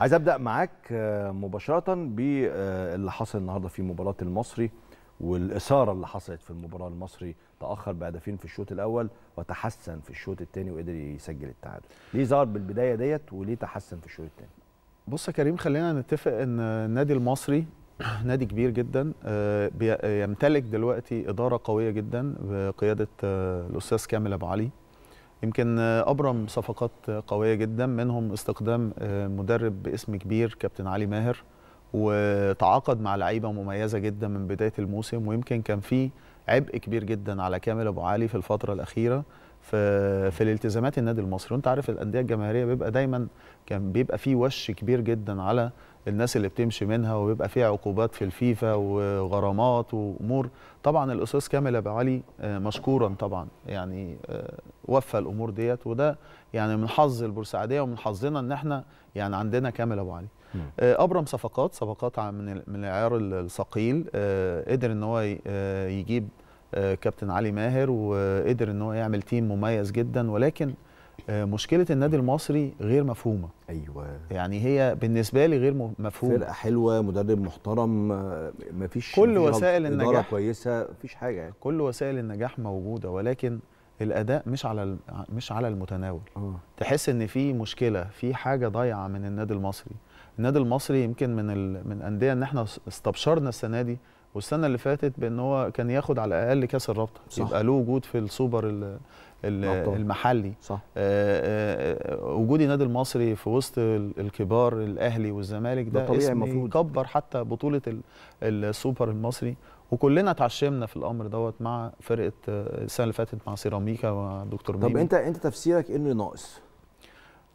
عايز ابدا معاك آه، مباشره باللي حصل النهارده في مباراه المصري والاثاره اللي حصلت في المباراه المصري تاخر بهدفين في الشوط الاول وتحسن في الشوط الثاني وقدر يسجل التعادل ليه ظهر بالبدايه ديت وليه تحسن في الشوط الثاني بص يا كريم خلينا نتفق ان النادي المصري نادي كبير جدا آه، يمتلك دلوقتي اداره قويه جدا بقياده آه، الاستاذ كامل ابو علي يمكن ابرم صفقات قويه جدا منهم استخدام آه، مدرب باسم كبير كابتن علي ماهر وتعاقد مع لعيبه مميزه جدا من بدايه الموسم ويمكن كان في عبء كبير جدا على كامل ابو علي في الفتره الاخيره في في الالتزامات النادي المصري وانت عارف الانديه الجماهيريه بيبقى دايما كان بيبقى في وش كبير جدا على الناس اللي بتمشي منها وبيبقى فيها عقوبات في الفيفا وغرامات وامور طبعا الاستاذ كامل ابو علي آه، مشكورا طبعا يعني آه، وفى الامور ديت وده يعني من حظ البورسعيديه ومن حظنا ان احنا يعني عندنا كامل ابو علي آه، ابرم صفقات صفقات من من العيار الثقيل قدر ان هو يجيب كابتن علي ماهر وقدر ان هو يعمل تيم مميز جدا ولكن آه، مشكله النادي المصري غير مفهومه ايوه يعني هي بالنسبه لي غير مفهومه فرقه حلوه مدرب محترم آه، مفيش كل وسائل النجاح إدارة كويسه مفيش حاجه يعني. كل وسائل النجاح موجوده ولكن الاداء مش على مش على المتناول أوه. تحس ان في مشكله في حاجه ضايعه من النادي المصري النادي المصري يمكن من من الانديه ان احنا استبشرنا السنه دي والسنه اللي فاتت بان هو كان ياخد على الاقل كاس الرابطه يبقى له وجود في السوبر الـ الـ المحلي صح. آآ آه، آآ آه، آه، وجود النادي المصري في وسط الكبار الاهلي والزمالك ده, ده طبيعي المفروض كبر حتى بطوله السوبر المصري وكلنا اتعشمنا في الامر دوت مع فرقه السنه اللي فاتت مع سيراميكا ودكتور ميمي طب انت انت تفسيرك انه ناقص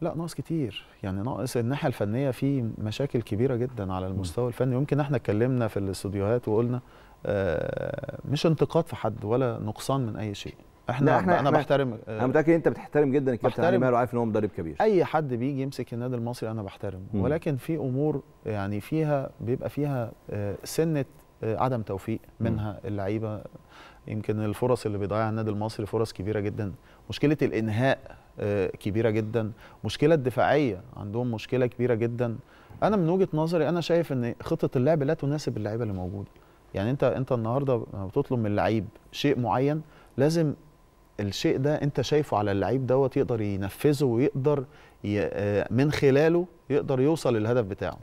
لا ناقص كتير يعني ناقص الناحيه الفنيه في مشاكل كبيره جدا على المستوى الفني يمكن احنا اتكلمنا في الاستوديوهات وقلنا آه مش انتقاد في حد ولا نقصان من اي شيء احنا, احنا انا بحترم آه، انا متاكد انت بتحترم جدا الكابتن علي ماهر وعارف ان هو مدرب كبير اي حد بيجي يمسك النادي المصري انا بحترمه ولكن في امور يعني فيها بيبقى فيها آه، سنه آه، عدم توفيق منها اللعيبه يمكن الفرص اللي بيضيعها النادي المصري فرص كبيره جدا مشكله الانهاء آه، كبيره جدا مشكله الدفاعيه عندهم مشكله كبيره جدا انا من وجهه نظري انا شايف ان خطه اللعب لا تناسب اللعيبه اللي موجوده يعني انت انت النهارده بتطلب من اللعيب شيء معين لازم الشيء ده انت شايفه على اللعيب دوت يقدر ينفذه ويقدر آه، من خلاله يقدر يوصل للهدف بتاعه